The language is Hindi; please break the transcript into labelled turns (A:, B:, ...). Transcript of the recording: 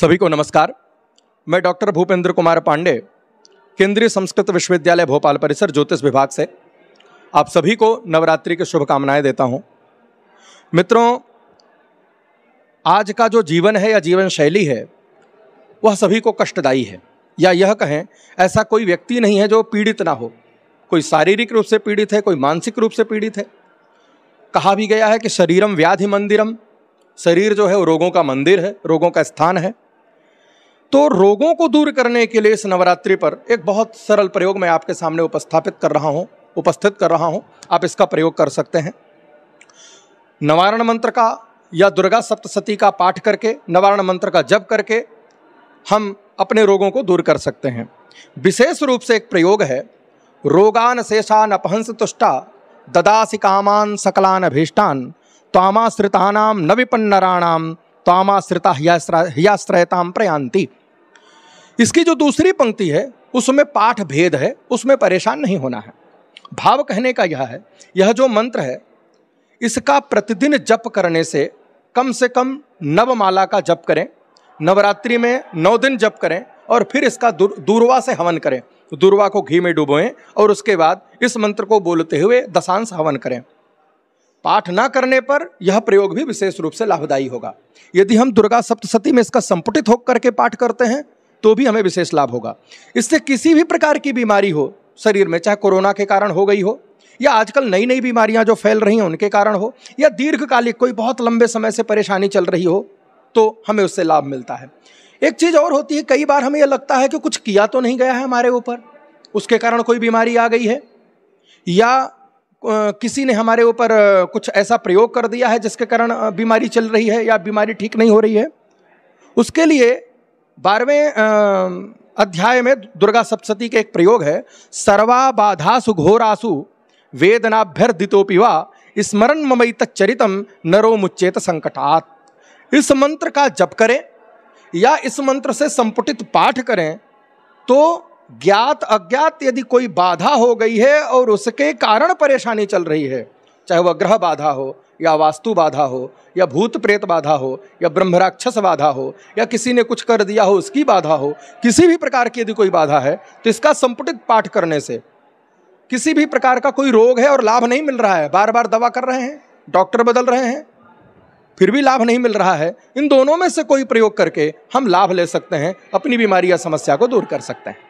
A: सभी को नमस्कार मैं डॉक्टर भूपेंद्र कुमार पांडे केंद्रीय संस्कृत विश्वविद्यालय भोपाल परिसर ज्योतिष विभाग से आप सभी को नवरात्रि की शुभकामनाएं देता हूं मित्रों आज का जो जीवन है या जीवन शैली है वह सभी को कष्टदायी है या यह कहें ऐसा कोई व्यक्ति नहीं है जो पीड़ित ना हो कोई शारीरिक रूप से पीड़ित है कोई मानसिक रूप से पीड़ित है कहा भी गया है कि शरीरम व्याधि मंदिरम शरीर जो है वो रोगों का मंदिर है रोगों का स्थान है तो रोगों को दूर करने के लिए इस नवरात्रि पर एक बहुत सरल प्रयोग मैं आपके सामने उपस्थापित कर रहा हूँ उपस्थित कर रहा हूँ आप इसका प्रयोग कर सकते हैं नवारण मंत्र का या दुर्गा सप्तशती का पाठ करके नवारण मंत्र का जप करके हम अपने रोगों को दूर कर सकते हैं विशेष रूप से एक प्रयोग है रोगान शेषान अपहंस तुष्टा ददासी कामान सकलान अभीष्टान तामाश्रिता न विपन्नराणाम तामाश्रिता हियाश्रयताम प्रयांती इसकी जो दूसरी पंक्ति है उसमें पाठ भेद है उसमें परेशान नहीं होना है भाव कहने का यह है यह जो मंत्र है इसका प्रतिदिन जप करने से कम से कम नवमाला का जप करें नवरात्रि में नौ दिन जप करें और फिर इसका दूरवा से हवन करें दूरवा को घी में डुबोएं और उसके बाद इस मंत्र को बोलते हुए दशांश हवन करें पाठ ना करने पर यह प्रयोग भी विशेष रूप से लाभदायी होगा यदि हम दुर्गा सप्तशती में इसका संपुटित होकर के पाठ करते हैं तो भी हमें विशेष लाभ होगा इससे किसी भी प्रकार की बीमारी हो शरीर में चाहे कोरोना के कारण हो गई हो या आजकल नई नई बीमारियां जो फैल रही हैं उनके कारण हो या दीर्घकालिक कोई बहुत लंबे समय से परेशानी चल रही हो तो हमें उससे लाभ मिलता है एक चीज़ और होती है कई बार हमें यह लगता है कि कुछ किया तो नहीं गया है हमारे ऊपर उसके कारण कोई बीमारी आ गई है या किसी ने हमारे ऊपर कुछ ऐसा प्रयोग कर दिया है जिसके कारण बीमारी चल रही है या बीमारी ठीक नहीं हो रही है उसके लिए बारहवें अध्याय में दुर्गा सप्तती के एक प्रयोग है सर्वा बाधासु घोरासु वेदनाभ्यर्दितोपि वा स्मरण ममई तच्चरितम नरो मुच्चेत संकटात इस मंत्र का जप करें या इस मंत्र से संपुटित पाठ करें तो ज्ञात अज्ञात यदि कोई बाधा हो गई है और उसके कारण परेशानी चल रही है चाहे वह ग्रह बाधा हो या वास्तु बाधा हो या भूत प्रेत बाधा हो या ब्रह्मराक्षस बाधा हो या किसी ने कुछ कर दिया हो उसकी बाधा हो किसी भी प्रकार की यदि कोई बाधा है तो इसका संपुटित पाठ करने से किसी भी प्रकार का कोई रोग है और लाभ नहीं मिल रहा है बार बार दवा कर रहे हैं डॉक्टर बदल रहे हैं फिर भी लाभ नहीं मिल रहा है इन दोनों में से कोई प्रयोग करके हम लाभ ले सकते हैं अपनी बीमारी या समस्या को दूर कर सकते हैं